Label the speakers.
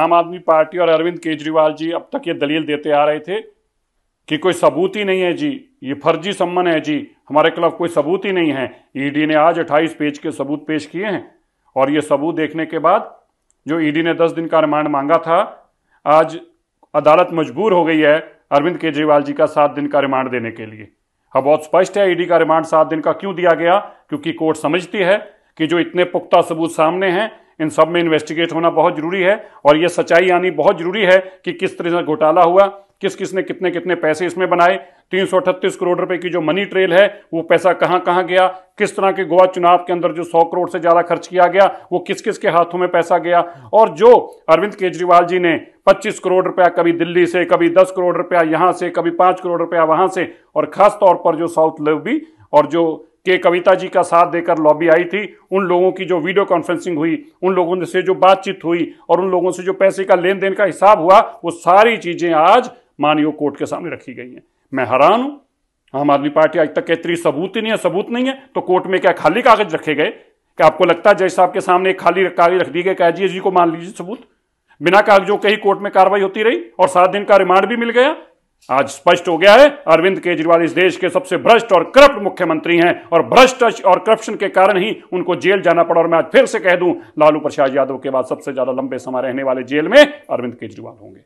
Speaker 1: आम आदमी पार्टी और अरविंद केजरीवाल जी अब तक ये दलील देते आ रहे थे कि कोई सबूत ही नहीं है जी ये फर्जी सम्मन है जी हमारे खिलाफ कोई सबूत ही नहीं है ईडी e ने आज 28 पेज के सबूत पेश किए हैं और ये सबूत देखने के बाद जो ईडी e ने 10 दिन का रिमांड मांगा था आज अदालत मजबूर हो गई है अरविंद केजरीवाल जी का सात दिन का रिमांड देने के लिए अब बहुत स्पष्ट है ईडी e का रिमांड सात दिन का क्यों दिया गया क्योंकि कोर्ट समझती है कि जो इतने पुख्ता सबूत सामने हैं इन सब में इन्वेस्टिगेट होना बहुत जरूरी है और ये सच्चाई आनी बहुत जरूरी है कि किस तरह से घोटाला हुआ किस किस ने कितने कितने पैसे इसमें बनाए तीन करोड़ रुपए की जो मनी ट्रेल है वो पैसा कहां कहां गया किस तरह के गोवा चुनाव के अंदर जो 100 करोड़ से ज्यादा खर्च किया गया वो किस किस के हाथों में पैसा गया और जो अरविंद केजरीवाल जी ने 25 करोड़ रुपया कभी दिल्ली से कभी 10 करोड़ रुपया यहां से कभी 5 करोड़ रुपया वहां से और खास तौर पर जो साउथ लेवी और जो के कविता जी का साथ देकर लॉबी आई थी उन लोगों की जो वीडियो कॉन्फ्रेंसिंग हुई उन लोगों से जो बातचीत हुई और उन लोगों से जो पैसे का लेन देन का हिसाब हुआ वो सारी चीज़ें आज मानियो कोर्ट के सामने रखी गई हैं मैं हैरान हूं आम आदमी पार्टी आज तक कहती सबूत ही नहीं है सबूत नहीं है तो कोर्ट में क्या खाली कागज रखे गए क्या आपको लगता है जज साहब के सामने खाली कागज रख दिए गए क्या जी को मान लीजिए सबूत बिना कागजों के ही कोर्ट में कार्रवाई होती रही और सात दिन का रिमांड भी मिल गया आज स्पष्ट हो गया है अरविंद केजरीवाल इस देश के सबसे भ्रष्ट और करप्ट मुख्यमंत्री हैं और भ्रष्ट और करप्शन के कारण ही उनको जेल जाना पड़ा और मैं आज फिर से कह दूं लालू प्रसाद यादव के बाद सबसे ज्यादा लंबे समय रहने वाले जेल में अरविंद केजरीवाल होंगे